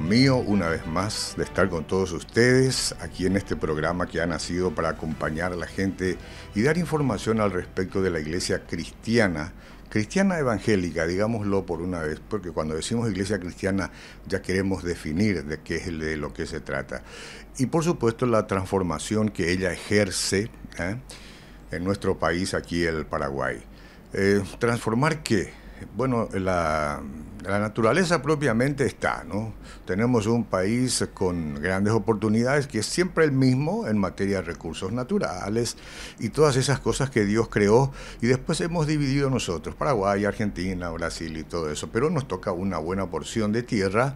mío una vez más de estar con todos ustedes aquí en este programa que ha nacido para acompañar a la gente y dar información al respecto de la iglesia cristiana, cristiana evangélica, digámoslo por una vez, porque cuando decimos iglesia cristiana ya queremos definir de qué es de lo que se trata. Y por supuesto la transformación que ella ejerce ¿eh? en nuestro país, aquí el Paraguay. Eh, ¿Transformar qué? Bueno, la, naturaleza propiamente está, ¿no? Tenemos un país con grandes oportunidades que es siempre el mismo en materia de recursos naturales y todas esas cosas que Dios creó y después hemos dividido nosotros, Paraguay, Argentina, Brasil y todo eso, pero nos toca una buena porción de tierra,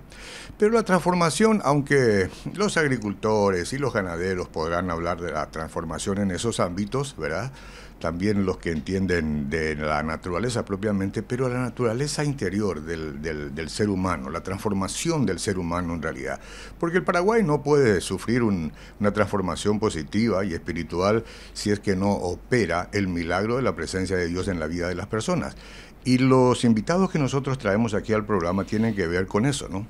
pero la transformación, aunque los agricultores y los ganaderos podrán hablar de la transformación en esos ámbitos, ¿verdad? también los que entienden de la naturaleza propiamente, pero a la naturaleza interior del, del, ser humano, la transformación del ser humano en realidad. Porque el Paraguay no puede sufrir una transformación positiva y espiritual si es que no opera el milagro de la presencia de Dios en la vida de las personas. Y los invitados que nosotros traemos aquí al programa tienen que ver con eso, ¿no?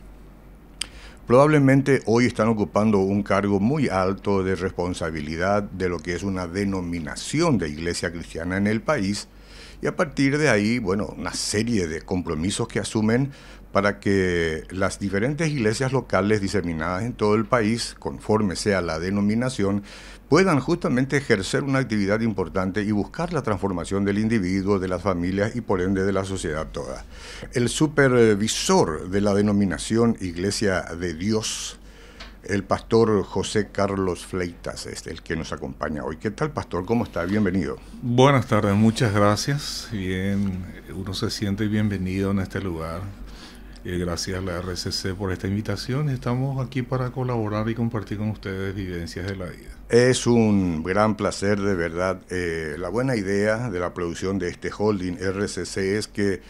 probablemente hoy están ocupando un cargo muy alto de responsabilidad de lo que es una denominación de iglesia cristiana en el país y a partir de ahí, bueno, una serie de compromisos que asumen para que las diferentes iglesias locales diseminadas en todo el país, conforme sea la denominación, puedan justamente ejercer una actividad importante y buscar la transformación del individuo, de las familias y por ende de la sociedad toda. El supervisor de la denominación Iglesia de Dios, el pastor José Carlos Fleitas, es el que nos acompaña hoy. ¿Qué tal, pastor? ¿Cómo está? Bienvenido. Buenas tardes, muchas gracias. Bien, uno se siente bienvenido en este lugar eh, gracias a la RCC por esta invitación. Estamos aquí para colaborar y compartir con ustedes vivencias de la vida. Es un gran placer, de verdad. Eh, la buena idea de la producción de este holding RCC es que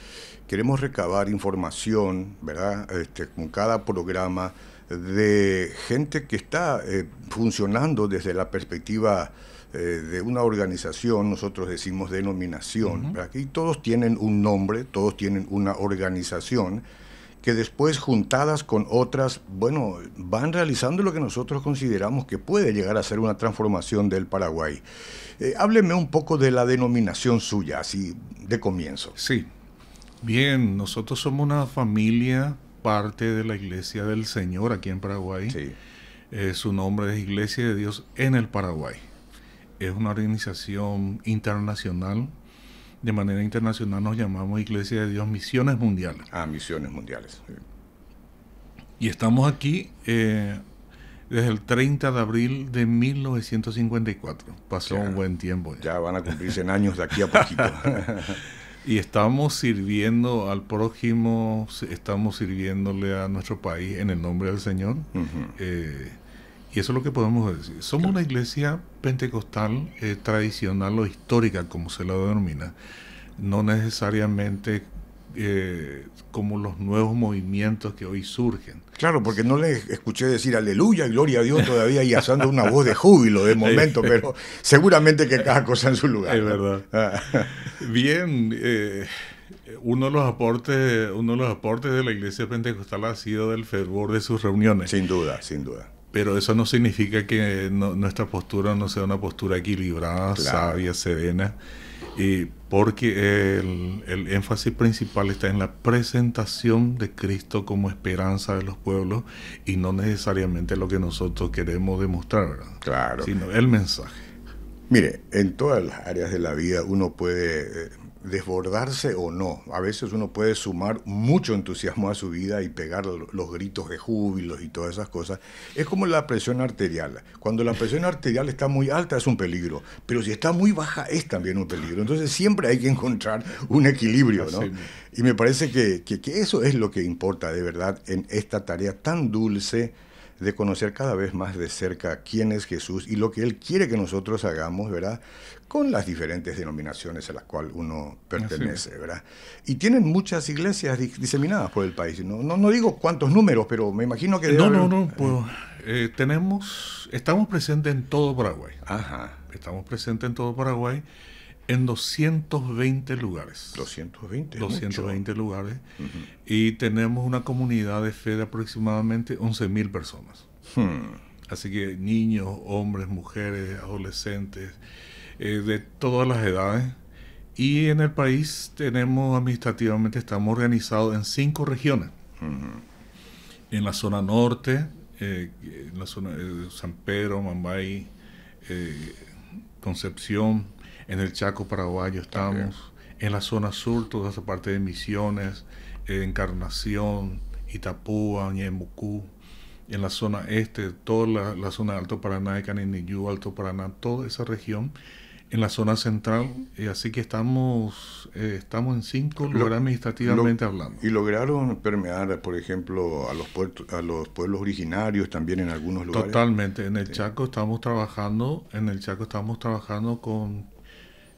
queremos recabar información, ¿verdad? Este, con cada programa de gente que está eh, funcionando desde la perspectiva de una organización, nosotros decimos denominación, aquí todos tienen un nombre, todos tienen una organización, que después juntadas con otras, bueno, van realizando lo que nosotros consideramos que puede llegar a ser una transformación del Paraguay. Eh, hábleme un poco de la denominación suya, así de comienzo. Sí, bien, nosotros somos una familia parte de la Iglesia del Señor aquí en Paraguay. Sí. Eh, su nombre es Iglesia de Dios en el Paraguay. Es una organización internacional de manera internacional nos llamamos Iglesia de Dios Misiones Mundiales. Ah, Misiones Mundiales. Y estamos aquí eh, desde el 30 de abril de 1954. Pasó un buen tiempo. Ya. van a cumplirse en años de aquí a poquito. y estamos sirviendo al prójimo, estamos sirviéndole a nuestro país en el nombre del Señor. Y eso es lo que podemos decir. Somos una iglesia pentecostal eh, tradicional o histórica, como se la denomina. No necesariamente eh, como los nuevos movimientos que hoy surgen. Claro, porque no le escuché decir aleluya, gloria a Dios todavía y asando una voz de júbilo de momento, pero seguramente que cada cosa en su lugar. Es verdad. Ah. Bien, eh, uno de los aportes, uno de los aportes de la Iglesia Pentecostal ha sido del fervor de sus reuniones. Sin duda, sin duda pero eso no significa que nuestra postura no sea una postura equilibrada, sabia, serena, y porque el, énfasis principal está en la presentación de Cristo como esperanza de los pueblos y no necesariamente lo que nosotros queremos demostrar, sino el mensaje. Mire, en todas las áreas de la vida uno puede eh, desbordarse o no. A veces uno puede sumar mucho entusiasmo a su vida y pegar los gritos de júbilos y todas esas cosas. Es como la presión arterial. Cuando la presión arterial está muy alta es un peligro, pero si está muy baja es también un peligro. Entonces siempre hay que encontrar un equilibrio, ¿no? Y me parece que, que eso es lo que importa de verdad en esta tarea tan dulce de conocer cada vez más de cerca quién es Jesús y lo que Él quiere que nosotros hagamos, ¿verdad? Con las diferentes denominaciones a las cuales uno pertenece, ¿verdad? Y tienen muchas iglesias diseminadas por el país. No, no, digo cuántos números, pero me imagino que... no, no, no, eh. pues, eh, tenemos, estamos presentes en todo Paraguay. Ajá. Estamos presentes en todo Paraguay en 220 lugares. 220. 220 lugares. Y tenemos una comunidad de fe de aproximadamente 11.000 personas. Hmm. Así que niños, hombres, mujeres, adolescentes, eh, de todas las edades. Y en el país tenemos administrativamente, estamos organizados en cinco regiones. En la zona norte, eh, en la zona de eh, San Pedro, Mambay, Concepción, en el Chaco paraguayo estamos, en la zona sur, toda esa parte de Misiones, eh, Encarnación, Itapúa, Ñemucú, en la zona este, toda la, la zona de Alto Paraná, de Caniniyú, Alto Paraná, toda esa región, en la zona central, y eh, así que estamos, eh, estamos en cinco lugares administrativamente hablando. Y lograron permear, por ejemplo, a los, a los pueblos originarios también en algunos lugares. Totalmente, en el Chaco estamos trabajando, en el Chaco estamos trabajando con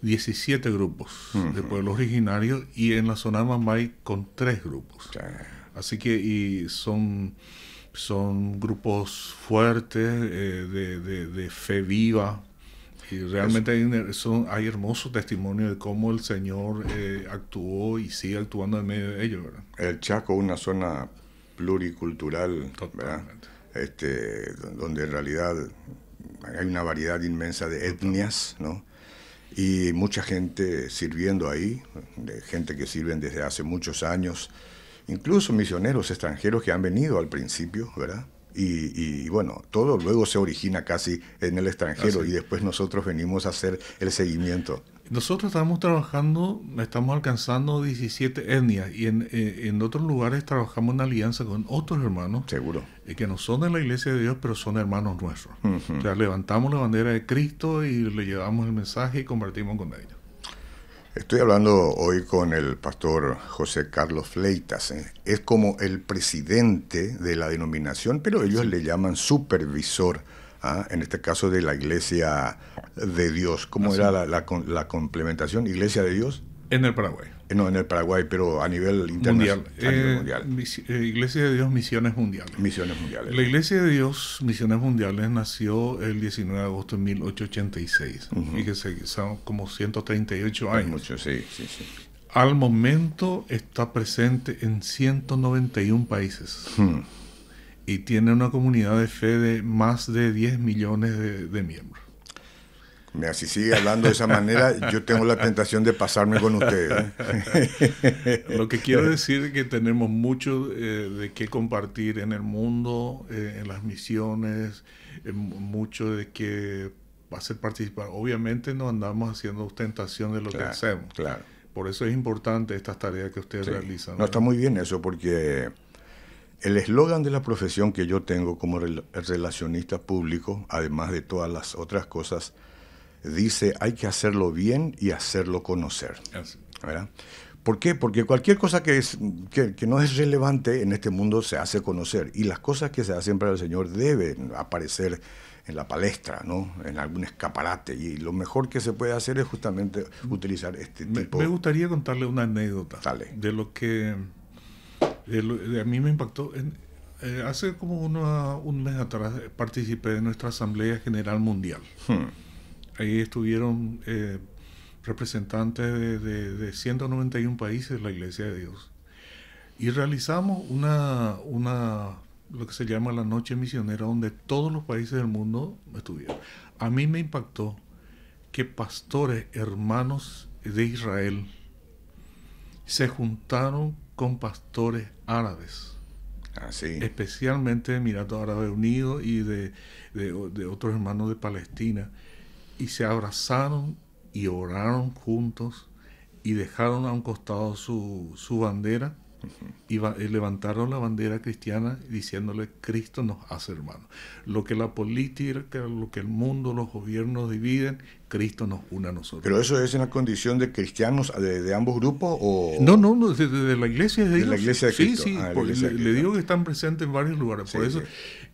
17 grupos de pueblos originarios y en la zona de Mambay con 3 grupos. Así que son, son grupos fuertes eh, de, fe viva. Y realmente hay, son, hay hermosos testimonios de cómo el Señor eh, actuó y sigue actuando en medio de ellos. El Chaco, una zona pluricultural, Este, donde en realidad hay una variedad inmensa de etnias, ¿no? y mucha gente sirviendo ahí, gente que sirven desde hace muchos años, incluso misioneros extranjeros que han venido al principio, ¿verdad? Y, bueno, todo luego se origina casi en el extranjero ah, y después nosotros venimos a hacer el seguimiento. Nosotros estamos trabajando, estamos alcanzando 17 etnias y eh, en, otros lugares trabajamos en alianza con otros hermanos. Seguro. Eh, que no son de la iglesia de Dios, pero son hermanos nuestros. O sea, levantamos la bandera de Cristo y le llevamos el mensaje y compartimos con ellos. Estoy hablando hoy con el pastor José Carlos Fleitas. Eh. Es como el presidente de la denominación, pero ellos le llaman supervisor ¿ah? en este caso de la iglesia de Dios. ¿Cómo era la, complementación? ¿Iglesia de Dios? En el Paraguay. Eh, no, en el Paraguay, pero a nivel internacional. Eh, mundial. Eh, iglesia de Dios, Misiones Mundiales. Misiones Mundiales. La Iglesia de Dios, Misiones Mundiales, nació el 19 de agosto de 1886. Fíjese, son como 138 años. sí, sí, sí. Al momento está presente en 191 países. Hmm y tiene una comunidad de fe de más de 10 millones de, miembros. Mira, si sigue hablando de esa manera, yo tengo la tentación de pasarme con ustedes. ¿eh? Lo que quiero decir es que tenemos mucho eh, de qué compartir en el mundo, eh, en las misiones, mucho de qué hacer participar. Obviamente no andamos haciendo ostentación de lo que hacemos. Claro. Por eso es importante estas tareas que ustedes realizan. no, está muy bien eso, porque el eslogan de la profesión que yo tengo como relacionista público, además de todas las otras cosas, dice hay que hacerlo bien y hacerlo conocer. ¿Por qué? Porque cualquier cosa que, que, no es relevante en este mundo se hace conocer y las cosas que se hacen para el Señor deben aparecer en la palestra, ¿no? en algún escaparate y lo mejor que se puede hacer es justamente utilizar este tipo Me gustaría contarle una anécdota de lo que a mí me impactó. Eh, hace como un mes atrás eh, participé de nuestra Asamblea General Mundial. Hmm. Ahí estuvieron eh, representantes de, 191 países de la Iglesia de Dios. Y realizamos una, una, lo que se llama la Noche Misionera, donde todos los países del mundo estuvieron. A mí me impactó que pastores, hermanos de Israel, se juntaron con pastores árabes. así, ah, Especialmente de Emiratos Árabe Unidos y de, de otros hermanos de Palestina. Y se abrazaron y oraron juntos y dejaron a un costado su, su bandera y, levantaron la bandera cristiana diciéndole, Cristo nos hace hermanos. Lo que la política, lo que el mundo, los gobiernos dividen, Cristo nos une a nosotros. ¿Pero eso es en la condición de cristianos de, ambos grupos? O... No, no, de, la iglesia de, la iglesia de Sí, sí, ah, le, digo que están presentes en varios lugares. por eso,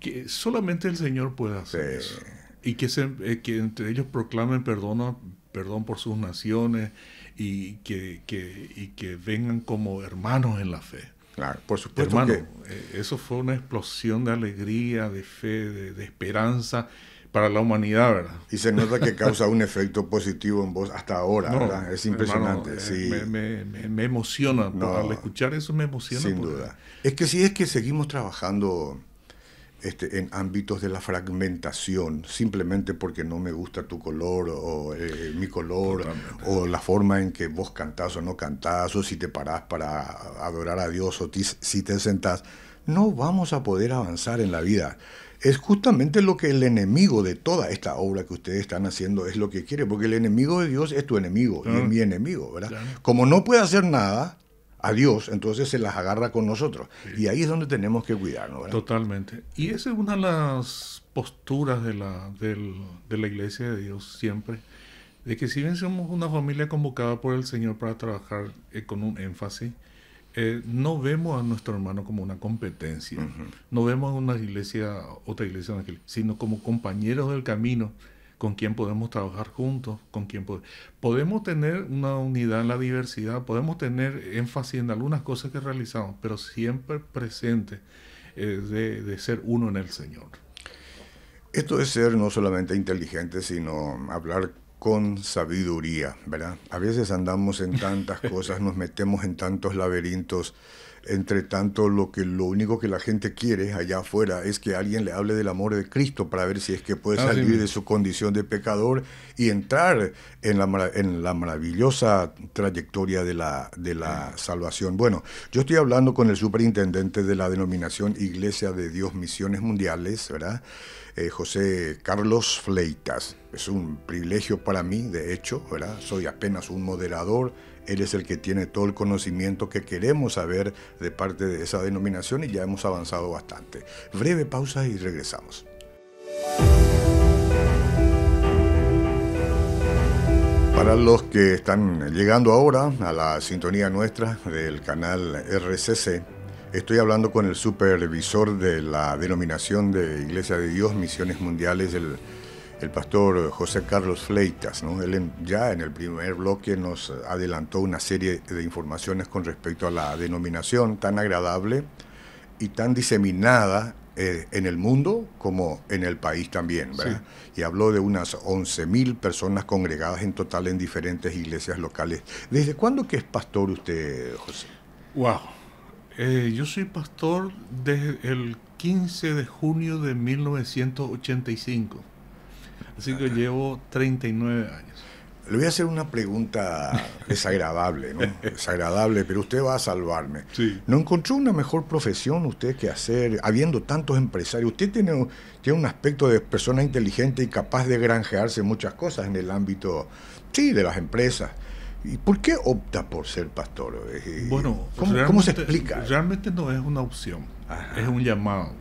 que solamente el Señor puede hacer eso. Y que, se, eh, que entre ellos proclamen perdón, perdón por sus naciones y que, que, y que vengan como hermanos en la fe. Claro, por supuesto. Hermano, eh, eso fue una explosión de alegría, de fe, de, esperanza para la humanidad, ¿verdad? Y se nota que causa un efecto positivo en vos hasta ahora, ¿verdad? Es impresionante. sí. Eh, me, emociona, al escuchar eso me emociona. Sin duda. Es que si es que seguimos trabajando este, en ámbitos de la fragmentación, simplemente porque no me gusta tu color o eh, mi color o la forma en que vos cantás o no cantás o si te parás para adorar a Dios o si te sentás, no vamos a poder avanzar en la vida. Es justamente lo que el enemigo de toda esta obra que ustedes están haciendo es lo que quiere, porque el enemigo de Dios es tu enemigo y es ah. mi enemigo, ¿verdad? Como no puede hacer nada, a Dios, entonces se las agarra con nosotros. Y ahí es donde tenemos que cuidarnos. Totalmente. Y esa es una de las posturas de la, de la Iglesia de Dios siempre, de que si bien somos una familia convocada por el Señor para trabajar eh, con un énfasis, eh, no vemos a nuestro hermano como una competencia, no vemos a una iglesia, otra iglesia, sino como compañeros del camino con quién podemos trabajar juntos, con quién podemos tener una unidad en la diversidad, podemos tener énfasis en algunas cosas que realizamos, pero siempre presente eh, de, de ser uno en el Señor. Esto es ser no solamente inteligente, sino hablar con sabiduría, ¿verdad? A veces andamos en tantas cosas, nos metemos en tantos laberintos entre tanto, lo, que, lo único que la gente quiere allá afuera es que alguien le hable del amor de Cristo para ver si es que puede ah, salir de su condición de pecador y entrar en la, en la maravillosa trayectoria de la, de la salvación. Bueno, yo estoy hablando con el superintendente de la denominación Iglesia de Dios Misiones Mundiales, ¿verdad? Eh, José Carlos Fleitas. Es un privilegio para mí, de hecho, ¿verdad? Soy apenas un moderador él es el que tiene todo el conocimiento que queremos saber de parte de esa denominación y ya hemos avanzado bastante. Breve pausa y regresamos. Para los que están llegando ahora a la sintonía nuestra del canal RCC, estoy hablando con el supervisor de la denominación de Iglesia de Dios, Misiones Mundiales, el el pastor José Carlos Fleitas. ¿no? Él ya en el primer bloque nos adelantó una serie de informaciones con respecto a la denominación tan agradable y tan diseminada eh, en el mundo como en el país también. Y habló de unas 11.000 personas congregadas en total en diferentes iglesias locales. ¿Desde cuándo que es pastor usted, José? Wow. Eh, yo soy pastor desde el 15 de junio de 1985. Así que llevo 39 años. Le voy a hacer una pregunta desagradable, ¿no? Desagradable, pero usted va a salvarme. ¿No encontró una mejor profesión usted que hacer, habiendo tantos empresarios? Usted tiene, tiene un aspecto de persona inteligente y capaz de granjearse muchas cosas en el ámbito, sí, de las empresas. ¿Y por qué opta por ser pastor? Eh, eh, bueno, ¿cómo, pues se explica? Realmente no es una opción, es un llamado.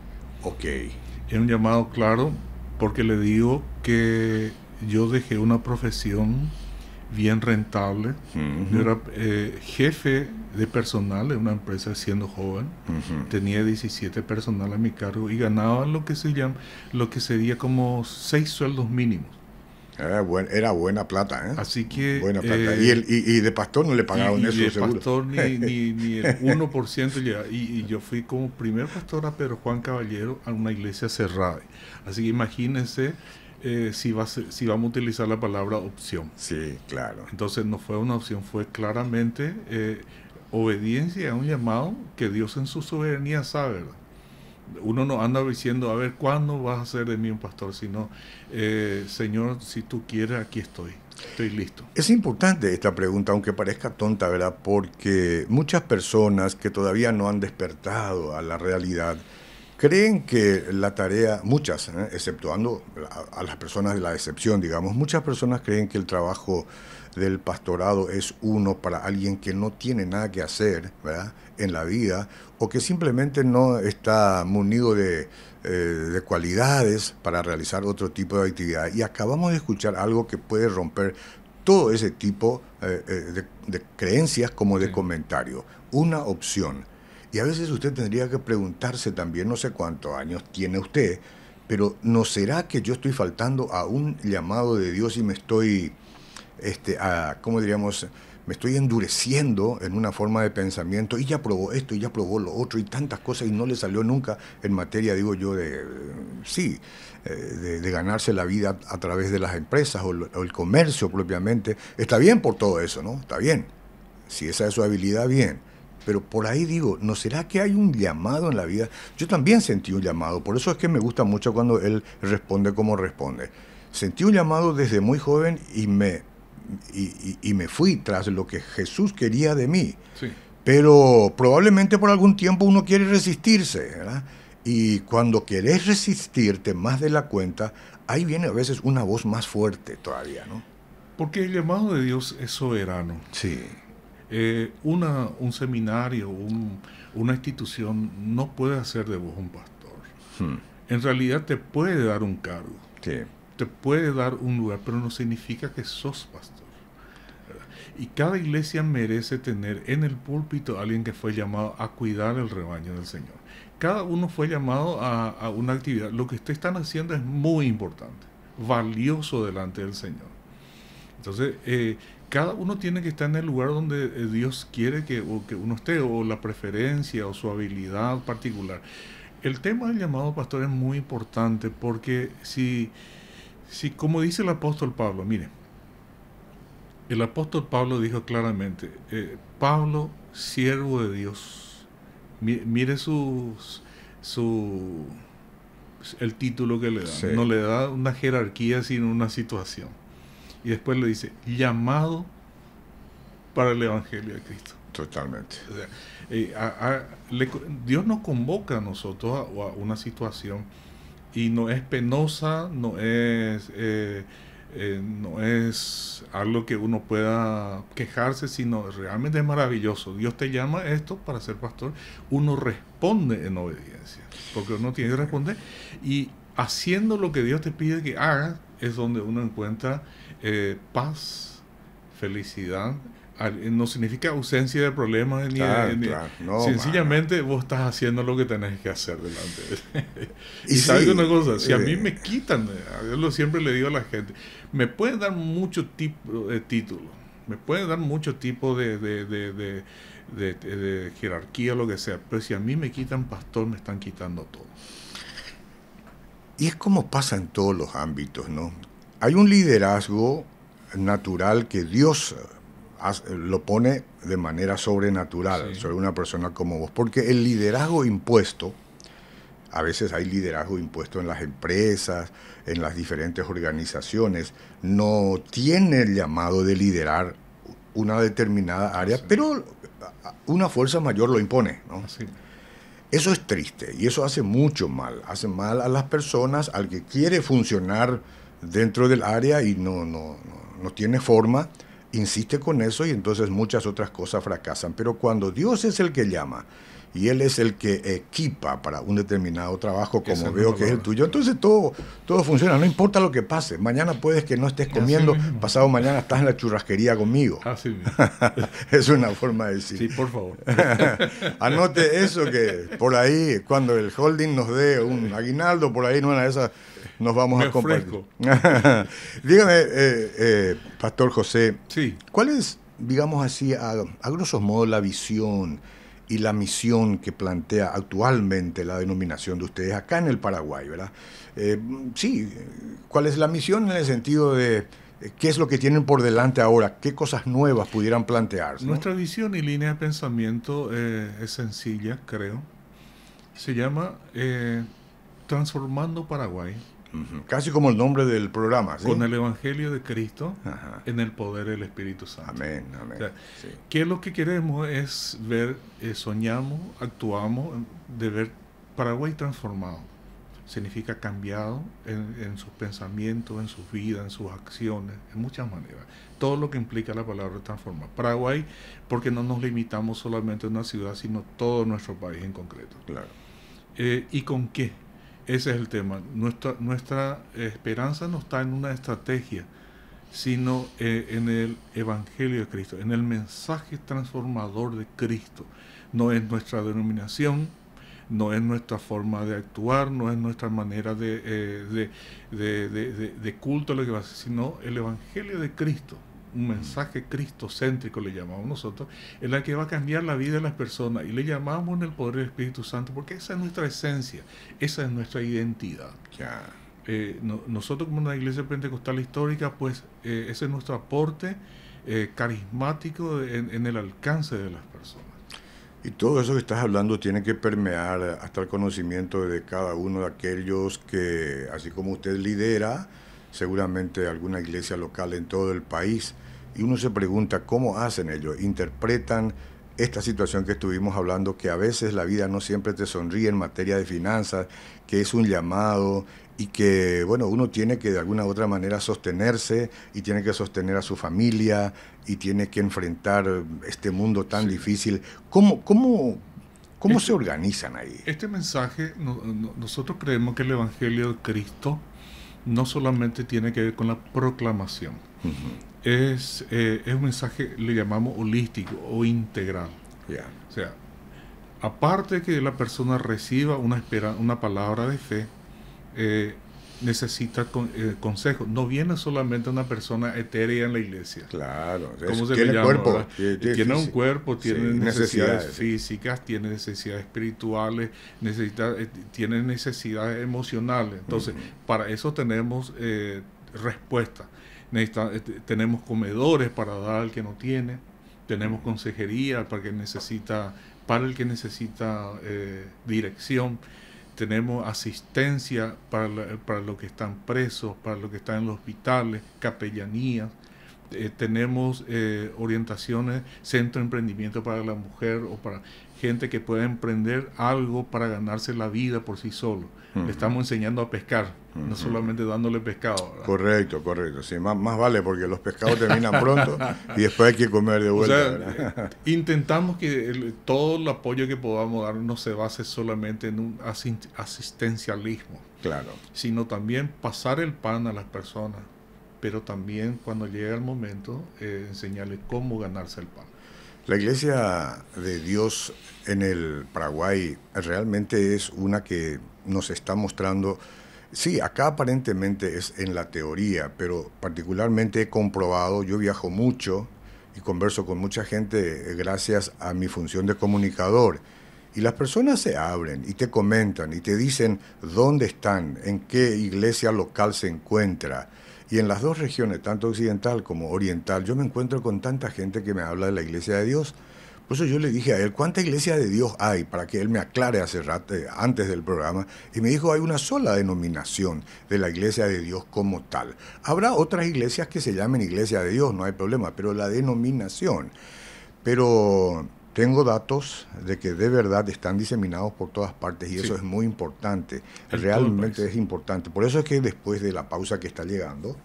Ok. Es un llamado claro porque le digo que yo dejé una profesión bien rentable. Yo era eh, jefe de personal en una empresa siendo joven. Tenía 17 personal a mi cargo y ganaba lo que se llama, lo que sería como seis sueldos mínimos. Era, era buena plata, ¿eh? Así que... y, eh, el, y, de pastor no le pagaron eso, seguro. pastor ni, ni, ni, el 1% Y, yo fui como primer pastor a Pedro Juan Caballero a una iglesia cerrada. Así que imagínense eh, si, va si vamos a utilizar la palabra opción. Sí, claro. Entonces no fue una opción, fue claramente eh, obediencia a un llamado que Dios en su soberanía sabe, ¿verdad? uno no anda diciendo, a ver, ¿cuándo vas a ser de mí un pastor? Sino, eh, Señor, si tú quieres, aquí estoy, estoy listo. Es importante esta pregunta, aunque parezca tonta, ¿verdad? Porque muchas personas que todavía no han despertado a la realidad, creen que la tarea, muchas, ¿eh? exceptuando a, a las personas de la excepción, digamos, muchas personas creen que el trabajo del pastorado es uno para alguien que no tiene nada que hacer ¿verdad? en la vida o que simplemente no está munido de, eh, cualidades para realizar otro tipo de actividad. Y acabamos de escuchar algo que puede romper todo ese tipo eh, eh, de, creencias como de comentario. Una opción. Y a veces usted tendría que preguntarse también, no sé cuántos años tiene usted, pero ¿no será que yo estoy faltando a un llamado de Dios y me estoy este, a, ¿cómo diríamos? me estoy endureciendo en una forma de pensamiento y ya probó esto y ya probó lo otro y tantas cosas y no le salió nunca en materia, digo yo, de, sí, eh, de, ganarse la vida a través de las empresas o, o, el comercio propiamente. Está bien por todo eso, ¿no? Está bien. Si esa es su habilidad, bien. Pero por ahí digo, ¿no será que hay un llamado en la vida? Yo también sentí un llamado, por eso es que me gusta mucho cuando él responde como responde. Sentí un llamado desde muy joven y me y, me fui tras lo que Jesús quería de mí. Sí. Pero probablemente por algún tiempo uno quiere resistirse, ¿verdad? Y cuando querés resistirte más de la cuenta, ahí viene a veces una voz más fuerte todavía, ¿no? Porque el llamado de Dios es soberano. Sí. Eh, una, un seminario, una institución no puede hacer de vos un pastor. Hmm. En realidad te puede dar un cargo. Sí. Te puede dar un lugar, pero no significa que sos pastor. Y cada iglesia merece tener en el púlpito a alguien que fue llamado a cuidar el rebaño del Señor. Cada uno fue llamado a, una actividad. Lo que ustedes están haciendo es muy importante, valioso delante del Señor. Entonces, eh, cada uno tiene que estar en el lugar donde eh, Dios quiere que, que uno esté, o la preferencia, o su habilidad particular. El tema del llamado pastor es muy importante porque si, como dice el apóstol Pablo, mire el apóstol Pablo dijo claramente, eh, Pablo, siervo de Dios, mire su, su, el título que le da, no le da una jerarquía, sino una situación. Y después le dice, llamado para el Evangelio de Cristo. Totalmente. Eh, Dios nos convoca a nosotros a, una situación y no es penosa, no es... Eh, eh, no es algo que uno pueda quejarse, sino realmente es maravilloso. Dios te llama esto para ser pastor. Uno responde en obediencia, porque uno tiene que responder. Y haciendo lo que Dios te pide que hagas es donde uno encuentra eh, paz, felicidad no significa ausencia de problemas ni, eh, sencillamente vos estás haciendo lo que tenés que hacer delante y, y sabes una cosa si a mí eh. me quitan eh, yo lo siempre le digo a la gente me pueden dar mucho tipo de títulos me pueden dar mucho tipo de, de jerarquía lo que sea pero si a mí me quitan pastor me están quitando todo y es como pasa en todos los ámbitos no hay un liderazgo natural que Dios eh, lo pone de manera sobrenatural sobre una persona como vos. Porque el liderazgo impuesto, a veces hay liderazgo impuesto en las empresas, en las diferentes organizaciones, no tiene el llamado de liderar una determinada área, pero una fuerza mayor lo impone. Eso es triste y eso hace mucho mal. Hace mal a las personas, al que quiere funcionar dentro del área y no, no tiene forma insiste con eso y entonces muchas otras cosas fracasan. Pero cuando Dios es el que llama y Él es el que equipa para un determinado trabajo, como veo que es el tuyo, entonces todo, todo funciona, no importa lo que pase. Mañana puedes que no estés comiendo, pasado mañana estás en la churrasquería conmigo. Ah, es una forma de decir. Sí, por favor. Anote eso que por ahí, cuando el holding nos dé un aguinaldo, por ahí no una de esas nos vamos a compartir. Dígame, eh, eh, Pastor José, ¿cuál es, digamos así, a, a grosso modo, la visión y la misión que plantea actualmente la denominación de ustedes acá en el Paraguay, ¿verdad? Eh, sí, ¿cuál es la misión en el sentido de eh, qué es lo que tienen por delante ahora? ¿Qué cosas nuevas pudieran plantearse? Nuestra visión y línea de pensamiento es sencilla, creo. Se llama Transformando Paraguay Casi como el nombre del programa. Con el Evangelio de Cristo en el poder del Espíritu Santo. Amén, amén. Que lo que queremos es ver, eh, soñamos, actuamos de ver Paraguay transformado. Significa cambiado en, sus pensamientos, en sus vidas, en sus acciones, en muchas maneras. Todo lo que implica la palabra transformar. Paraguay, porque no nos limitamos solamente a una ciudad, sino todo nuestro país en concreto. Claro. Eh, ¿Y con qué? Ese es el tema. Nuestra, nuestra esperanza no está en una estrategia, sino eh, en el Evangelio de Cristo, en el mensaje transformador de Cristo. No es nuestra denominación, no es nuestra forma de actuar, no es nuestra manera de, eh, de culto, lo que va sino el Evangelio de Cristo un mensaje cristocéntrico, le llamamos nosotros, en la que va a cambiar la vida de las personas y le llamamos en el poder del Espíritu Santo porque esa es nuestra esencia, esa es nuestra identidad. Eh, nosotros como una iglesia pentecostal histórica, pues eh, ese es nuestro aporte eh, carismático en el alcance de las personas. Y todo eso que estás hablando tiene que permear hasta el conocimiento de cada uno de aquellos que, así como usted lidera, seguramente alguna iglesia local en todo el país, y uno se pregunta cómo hacen ellos, interpretan esta situación que estuvimos hablando, que a veces la vida no siempre te sonríe en materia de finanzas, que es un llamado y que, bueno, uno tiene que de alguna u otra manera sostenerse y tiene que sostener a su familia y tiene que enfrentar este mundo tan difícil. ¿Cómo, cómo, cómo se organizan ahí? Este mensaje, nosotros creemos que el Evangelio de Cristo no solamente tiene que ver con la proclamación. Eh, es, un mensaje, le llamamos holístico o integral. O sea, aparte de que la persona reciba una, una palabra de fe, eh, necesita con, eh, consejo. No viene solamente una persona etérea en la iglesia. Claro, ¿Cómo se tiene, llama, tiene, un cuerpo, tiene necesidades, físicas, tiene necesidades espirituales, necesita, eh, tiene necesidades emocionales. Entonces, para eso tenemos eh, respuesta. Eh, tenemos comedores para dar al que no tiene, tenemos consejería para, que necesita, para el que necesita dirección tenemos asistencia para, los que están presos, para los que están en los hospitales, capellanías, eh, tenemos eh, orientaciones, centro de emprendimiento para la mujer o para gente que pueda emprender algo para ganarse la vida por sí solo le estamos enseñando a pescar, no solamente dándole pescado. Correcto, correcto. Sí, más, más, vale porque los pescados terminan pronto y después hay que comer de vuelta. Eh, intentamos que todo el apoyo que podamos dar no se base solamente en un asistencialismo, claro. sino también pasar el pan a las personas, pero también cuando llegue el momento eh, enseñarle enseñarles cómo ganarse el pan. La iglesia de Dios en el Paraguay realmente es una que nos está mostrando, sí, acá aparentemente es en la teoría, pero particularmente he comprobado, yo viajo mucho y converso con mucha gente eh, gracias a mi función de comunicador. Y las personas se abren y te comentan y te dicen dónde están, en qué iglesia local se encuentra. Y en las dos regiones, tanto occidental como oriental, yo me encuentro con tanta gente que me habla de la iglesia de Dios por eso yo le dije a él, ¿cuánta iglesia de Dios hay? Para que él me aclare hace rato, eh, antes del programa. Y me dijo, hay una sola denominación de la iglesia de Dios como tal. Habrá otras iglesias que se llamen iglesia de Dios, no hay problema, pero la denominación. Pero tengo datos de que de verdad están diseminados por todas partes y eso es muy importante. Realmente es importante. Por eso es que después de la pausa que está llegando,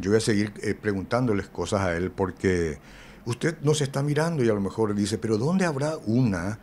yo voy a seguir eh, preguntándoles cosas a él porque usted nos está mirando y a lo mejor dice, pero ¿dónde habrá una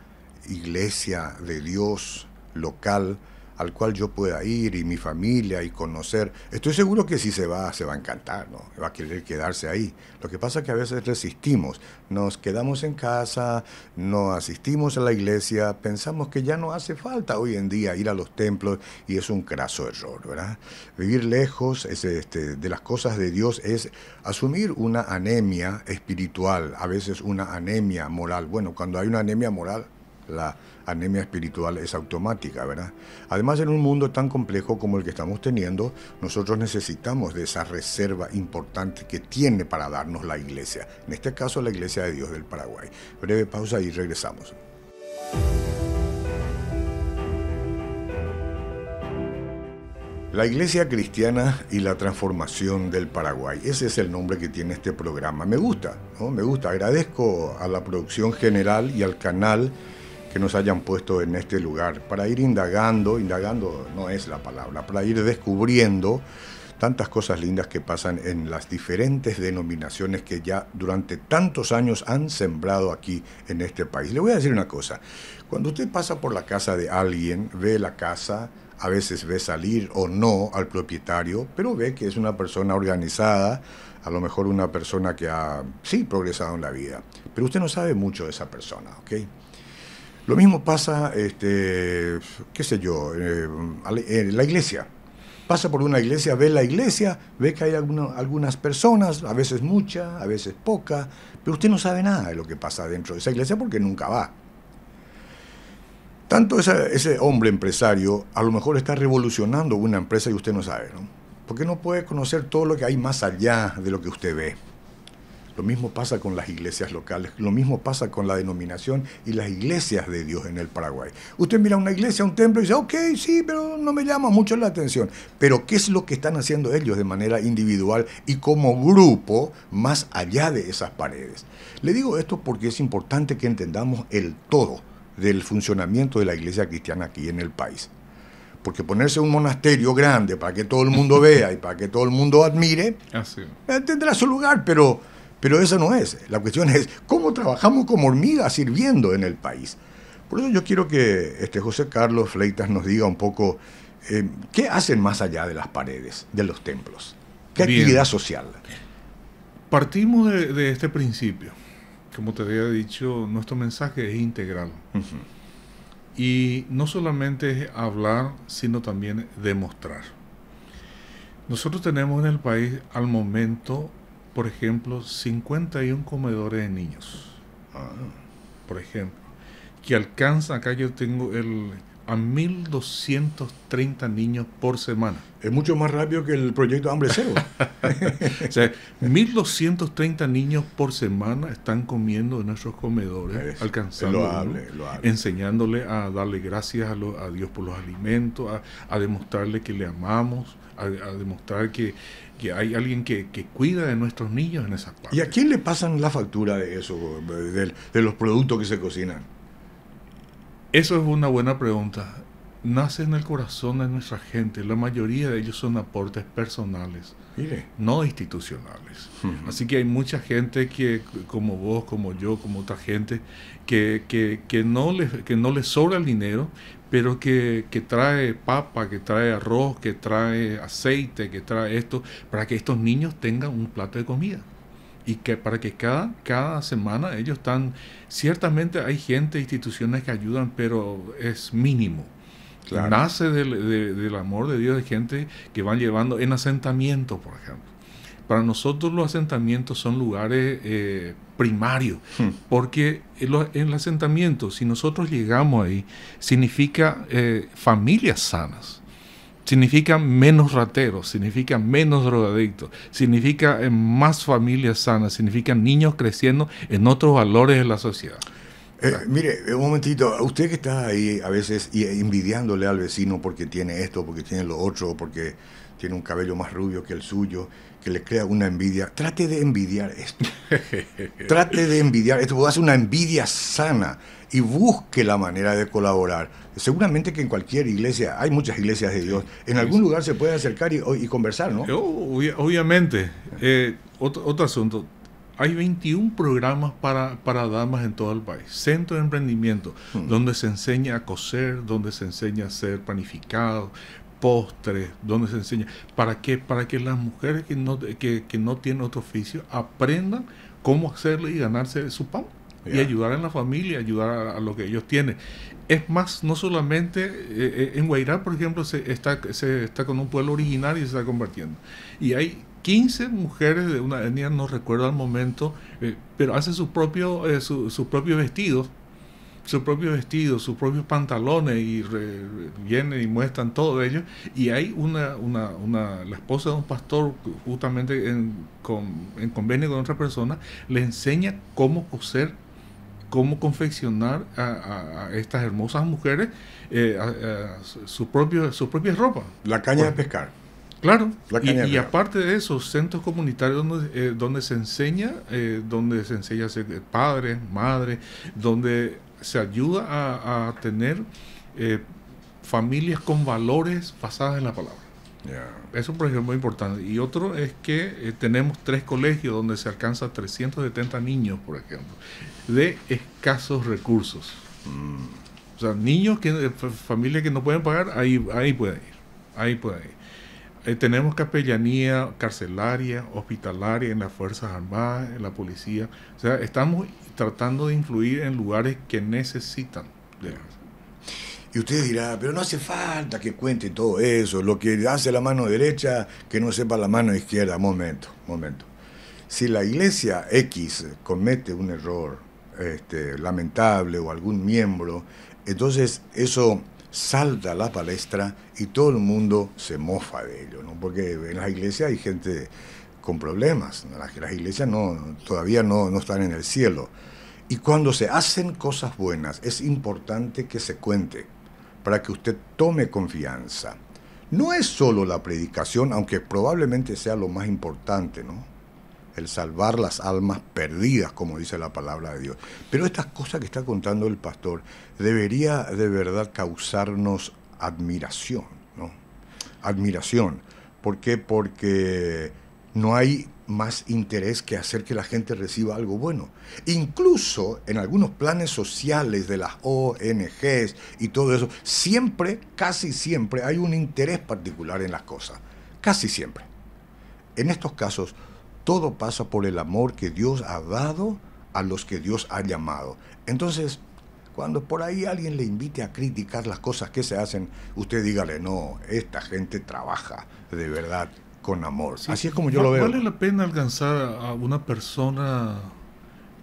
iglesia de Dios local? al cual yo pueda ir y mi familia y conocer. Estoy seguro que si se va, se va a encantar, ¿no? Va a querer quedarse ahí. Lo que pasa es que a veces resistimos, nos quedamos en casa, no asistimos a la iglesia, pensamos que ya no hace falta hoy en día ir a los templos y es un craso error, ¿verdad? Vivir lejos este, de las cosas de Dios es asumir una anemia espiritual, a veces una anemia moral. Bueno, cuando hay una anemia moral, la anemia espiritual es automática, ¿verdad? Además, en un mundo tan complejo como el que estamos teniendo, nosotros necesitamos de esa reserva importante que tiene para darnos la iglesia, en este caso la iglesia de Dios del Paraguay. Breve pausa y regresamos. La Iglesia Cristiana y la Transformación del Paraguay. Ese es el nombre que tiene este programa. Me gusta, ¿no? Me gusta. Agradezco a la producción general y al canal que nos hayan puesto en este lugar, para ir indagando, indagando no es la palabra, para ir descubriendo tantas cosas lindas que pasan en las diferentes denominaciones que ya durante tantos años han sembrado aquí en este país. Le voy a decir una cosa, cuando usted pasa por la casa de alguien, ve la casa, a veces ve salir o no al propietario, pero ve que es una persona organizada, a lo mejor una persona que ha, sí, progresado en la vida, pero usted no sabe mucho de esa persona, ¿ok? Lo mismo pasa, este, qué sé yo, en eh, eh, la iglesia. Pasa por una iglesia, ve la iglesia, ve que hay algunas personas, a veces muchas, a veces pocas, pero usted no sabe nada de lo que pasa dentro de esa iglesia porque nunca va. Tanto ese hombre empresario a lo mejor está revolucionando una empresa y usted no sabe, ¿no? Porque no puede conocer todo lo que hay más allá de lo que usted ve. Lo mismo pasa con las iglesias locales, lo mismo pasa con la denominación y las iglesias de Dios en el Paraguay. Usted mira una iglesia, un templo y dice, ok, sí, pero no me llama mucho la atención. Pero ¿qué es lo que están haciendo ellos de manera individual y como grupo más allá de esas paredes? Le digo esto porque es importante que entendamos el todo del funcionamiento de la iglesia cristiana aquí en el país porque ponerse un monasterio grande para que todo el mundo vea y para que todo el mundo admire, ah, eh, tendrá su lugar, pero pero eso no es. La cuestión es cómo trabajamos como hormigas sirviendo en el país. Por eso yo quiero que este José Carlos Fleitas nos diga un poco eh, qué hacen más allá de las paredes, de los templos. ¿Qué actividad social? Partimos de, este principio. Como te había dicho, nuestro mensaje es integral. Y no solamente es hablar, sino también demostrar. Nosotros tenemos en el país al momento por ejemplo, 51 comedores de niños. Ah. por ejemplo. Que alcanza, acá yo tengo el a 1.230 niños por semana. Es mucho más rápido que el proyecto Hambre Cero. o sea, 1.230 niños por semana están comiendo en nuestros comedores, alcanzando, enseñándole a darle gracias a, Dios por los alimentos, a demostrarle que le amamos, a, demostrar que, hay alguien que, cuida de nuestros niños en esa parte. ¿Y a quién le pasan la factura de eso, de, los productos que se cocinan? Eso es una buena pregunta. Nace en el corazón de nuestra gente. La mayoría de ellos son aportes personales, Mire. no institucionales. Así que hay mucha gente que, como vos, como yo, como otra gente, que, que, que no, les, que no les sobra el dinero, pero que, que, trae papa, que trae arroz, que trae aceite, que trae esto, para que estos niños tengan un plato de comida. Y que para que cada, cada semana ellos están, ciertamente hay gente, instituciones que ayudan, pero es mínimo. Nace del, del amor de Dios de gente que van llevando en asentamiento, por ejemplo para nosotros los asentamientos son lugares eh, primarios, hmm. porque en, el asentamiento, si nosotros llegamos ahí, significa eh, familias sanas significa menos rateros, significa menos drogadictos, significa eh, más familias sanas, significa niños creciendo en otros valores de la sociedad. mire, un momentito, usted que está ahí a veces envidiándole al vecino porque tiene esto, porque tiene lo otro, porque tiene un cabello más rubio que el suyo, que le crea una envidia. Trate de envidiar esto. Trate de envidiar esto. Hace una envidia sana y busque la manera de colaborar. Seguramente que en cualquier iglesia, hay muchas iglesias de Dios, en algún lugar se puede acercar y, conversar, ¿no? Oh, obviamente. Eh, otro, asunto. Hay 21 programas para, para damas en todo el país. Centro de emprendimiento, hmm. donde se enseña a coser, donde se enseña a ser panificado, postres, donde se enseña. ¿Para qué? Para que las mujeres que no, que, no tienen otro oficio aprendan cómo hacerle y ganarse su pan. Y ayudar en la familia, ayudar a, lo que ellos tienen. Es más, no solamente eh, eh, en Guairá, por ejemplo, se está, se está con un pueblo originario y se está convirtiendo. Y hay 15 mujeres de una etnia, no recuerdo al momento, eh, pero hacen sus propios su, vestidos su propio vestido, sus propios pantalones y vienen y muestran todo ello. Y hay una, una, una la esposa de un pastor, justamente en, con, en convenio con otra persona, le enseña cómo coser cómo confeccionar a, estas hermosas mujeres eh, su, propio, su propia ropa. La caña de pues, pescar. Claro, y, aparte de eso, centros comunitarios donde, eh, donde se enseña, eh, donde se enseña a ser padre, madre, donde se ayuda a, tener eh, familias con valores basadas en la palabra. Eso, por ejemplo, es muy importante. Y otro es que eh, tenemos tres colegios donde se alcanza 370 niños, por ejemplo, de escasos recursos. Mm. O sea, niños que, eh, familias que no pueden pagar, ahí, ahí pueden ir. Ahí pueden ir. Eh, tenemos capellanía carcelaria, hospitalaria, en las Fuerzas Armadas, en la policía. O sea, estamos tratando de influir en lugares que necesitan de y usted dirá, pero no hace falta que cuente todo eso, lo que hace la mano derecha, que no sepa la mano izquierda. Momento, momento. Si la iglesia X comete un error este, lamentable o algún miembro, entonces eso salta la palestra y todo el mundo se mofa de ello, ¿no? porque en las iglesias hay gente con problemas, las, las, iglesias no, todavía no, no están en el cielo. Y cuando se hacen cosas buenas, es importante que se cuente para que usted tome confianza. No es solo la predicación, aunque probablemente sea lo más importante, ¿no? el salvar las almas perdidas, como dice la palabra de Dios. Pero estas cosas que está contando el pastor debería de verdad causarnos admiración, ¿no? Admiración. ¿Por qué? Porque no hay más interés que hacer que la gente reciba algo bueno. Incluso en algunos planes sociales de las ONGs y todo eso, siempre, casi siempre, hay un interés particular en las cosas. Casi siempre. En estos casos, todo pasa por el amor que Dios ha dado a los que Dios ha llamado. Entonces, cuando por ahí alguien le invite a criticar las cosas que se hacen, usted dígale, no, esta gente trabaja de verdad con amor. Así es como yo lo veo. ¿Vale la pena alcanzar a una persona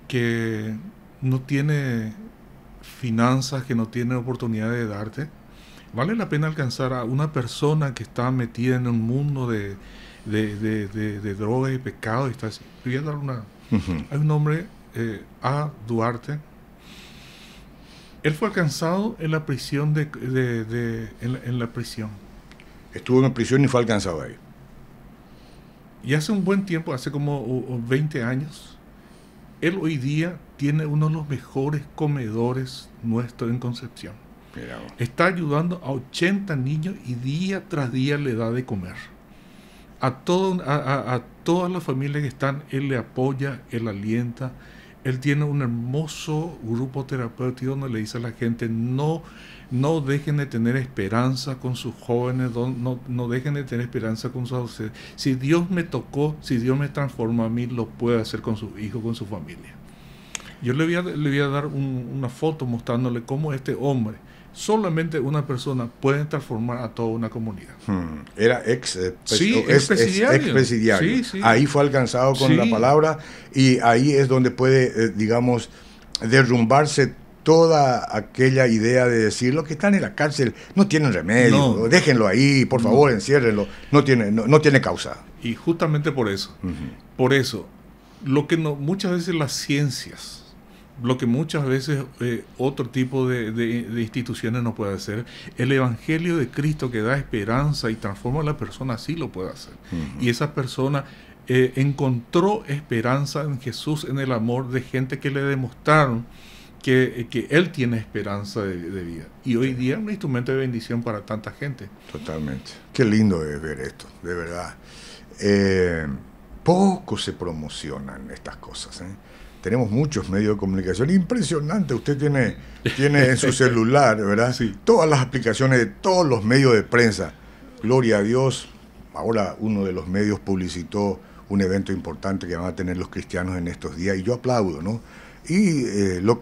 que no tiene finanzas, que no tiene oportunidad de darte? ¿Vale la pena alcanzar a una persona que está metida en un mundo de, de, de, drogas y pecado y está escribiendo alguna. Hay un hombre, eh, A. Duarte. Él fue alcanzado en la prisión de, en la, prisión. Estuvo en la prisión y fue alcanzado ahí. Y hace un buen tiempo, hace como 20 años, él hoy día tiene uno de los mejores comedores nuestros en Concepción. Está ayudando a 80 niños y día tras día le da de comer a, todo, a, a, todas las familias que están, él le apoya, él alienta. Él tiene un hermoso grupo terapéutico donde le dice a la gente, no, no dejen de tener esperanza con sus jóvenes, no, dejen de tener esperanza con sus adolescentes. Si Dios me tocó, si Dios me transformó a mí, lo puede hacer con su hijo, con su familia. Yo le voy a, le voy a dar una foto mostrándole cómo este hombre, solamente una persona puede transformar a toda una comunidad. Hmm. Era ex, eh, pues, Ahí fue alcanzado con la palabra y ahí es donde puede, eh, digamos, derrumbarse toda aquella idea de decir lo que están en la cárcel no tienen remedio, déjenlo ahí, por favor, enciérrenlo, no tiene, no, tiene causa. Y justamente por eso, por eso, lo que muchas veces las ciencias, lo que muchas veces eh, otro tipo de, instituciones no puede hacer. El Evangelio de Cristo que da esperanza y transforma a la persona sí lo puede hacer. Y esa persona eh, encontró esperanza en Jesús, en el amor de gente que le demostraron que, eh, Él tiene esperanza de, vida. Y hoy día es un instrumento de bendición para tanta gente. Totalmente. Qué lindo es ver esto, de verdad. poco se promocionan estas cosas. ¿eh? tenemos muchos medios de comunicación. Impresionante, usted tiene, tiene en su celular, ¿verdad? Sí. Todas las aplicaciones de todos los medios de prensa. Gloria a Dios, ahora uno de los medios publicitó un evento importante que van a tener los cristianos en estos días y yo aplaudo, ¿no? y eh, lo,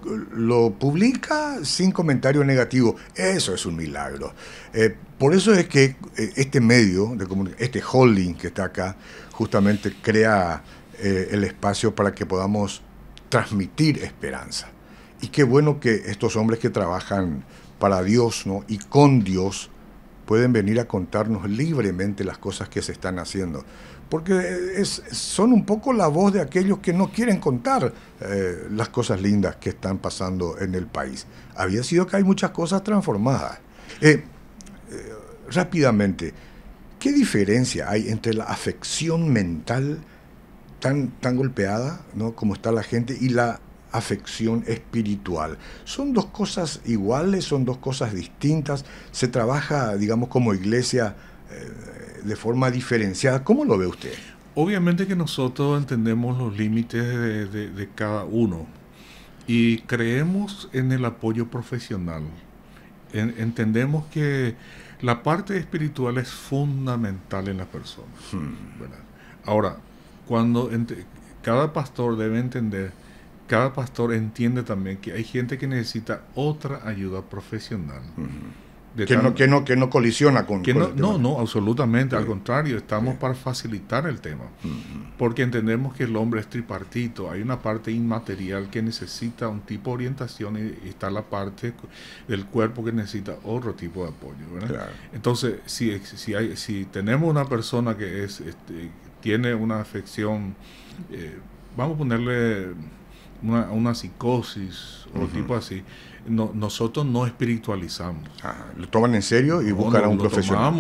publica sin comentario negativo. Eso es un milagro. Eh, por eso es que eh, este medio, este holding que está acá, justamente crea el espacio para que podamos transmitir esperanza. Y qué bueno que estos hombres que trabajan para Dios ¿no? y con Dios pueden venir a contarnos libremente las cosas que se están haciendo. Porque son un poco la voz de aquellos que no quieren contar eh, las cosas lindas que están pasando en el país. Había sido que hay muchas cosas transformadas. Eh, eh, rápidamente, ¿qué diferencia hay entre la afección mental tan, tan golpeada ¿no? como está la gente y la afección espiritual. Son dos cosas iguales, son dos cosas distintas. Se trabaja, digamos, como iglesia eh, de forma diferenciada. ¿Cómo lo ve usted? Obviamente que nosotros entendemos los límites de, cada uno y creemos en el apoyo profesional. entendemos que la parte espiritual es fundamental en la persona. Hmm. Ahora, cuando cada pastor debe entender, cada pastor entiende también que hay gente que necesita otra ayuda profesional. que, no, que, no, que no colisiona con, que no, no, no, absolutamente, al contrario, estamos para facilitar el tema, porque entendemos que el hombre es tripartito, hay una parte inmaterial que necesita un tipo de orientación y, está la parte del cuerpo que necesita otro tipo de apoyo. Entonces, si, si, hay, si tenemos una persona que es este, tiene una afección, eh, vamos a ponerle una, una psicosis o tipo así, no, nosotros no espiritualizamos. Ah, lo toman en serio y buscan a un profesional.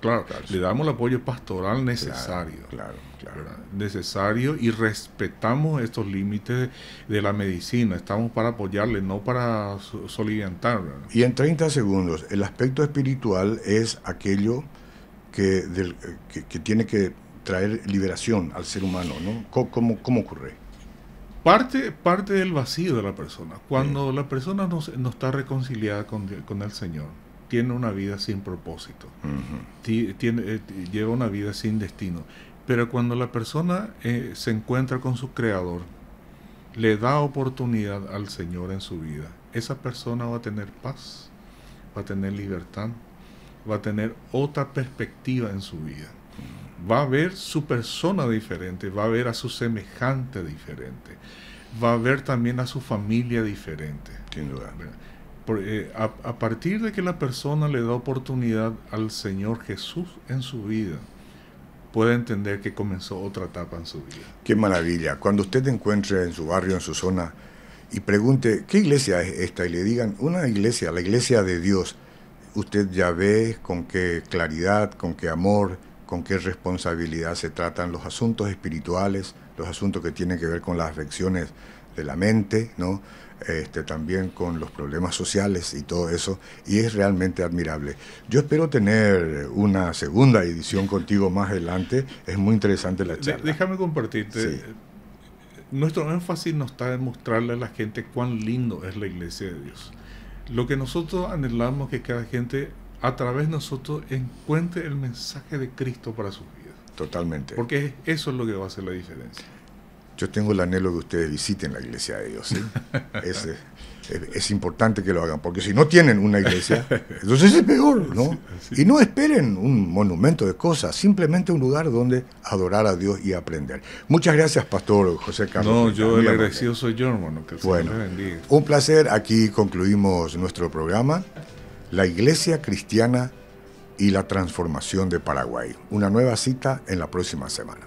claro, le damos el apoyo pastoral necesario. Claro, claro, Necesario y respetamos estos límites de la medicina. Estamos para apoyarle, no para soliviantarla. Y en 30 segundos, el aspecto espiritual es aquello que, del, eh, que, que tiene que traer liberación al ser humano, ¿no? ¿Cómo, ocurre? Parte, parte del vacío de la persona. Cuando la persona no, está reconciliada con, el Señor, tiene una vida sin propósito, tiene, eh, lleva una vida sin destino. Pero cuando la persona eh, se encuentra con su creador, le da oportunidad al Señor en su vida, esa persona va a tener paz, va a tener libertad, va a tener otra perspectiva en su vida va a ver su persona diferente, va a ver a su semejante diferente, va a ver también a su familia diferente. Sin duda. Eh, a, partir de que la persona le da oportunidad al Señor Jesús en su vida, puede entender que comenzó otra etapa en su vida. Qué maravilla. Cuando usted encuentre en su barrio, en su zona, y pregunte, ¿qué iglesia es esta? Y le digan, una iglesia, la iglesia de Dios. Usted ya ve con qué claridad, con qué amor, con qué responsabilidad se tratan los asuntos espirituales, los asuntos que tienen que ver con las afecciones de la mente, ¿no? Este, también con los problemas sociales y todo eso, y es realmente admirable. Yo espero tener una segunda edición contigo más adelante, es muy interesante la charla. déjame compartirte, nuestro énfasis no está en mostrarle a la gente cuán lindo es la iglesia de Dios. Lo que nosotros anhelamos que cada gente a través de nosotros encuentre el mensaje de Cristo para sus vidas. Totalmente. Porque eso es lo que va a hacer la diferencia. Yo tengo el anhelo que ustedes visiten la iglesia de Dios. es, importante que lo hagan, porque si no tienen una iglesia, entonces es peor, ¿no? y no esperen un monumento de cosas, simplemente un lugar donde adorar a Dios y aprender. Muchas gracias, Pastor José Carlos. No, yo el agradecido soy yo, hermano. Que bueno, un placer. Aquí concluimos nuestro programa. La Iglesia Cristiana y la Transformación de Paraguay. Una nueva cita en la próxima semana.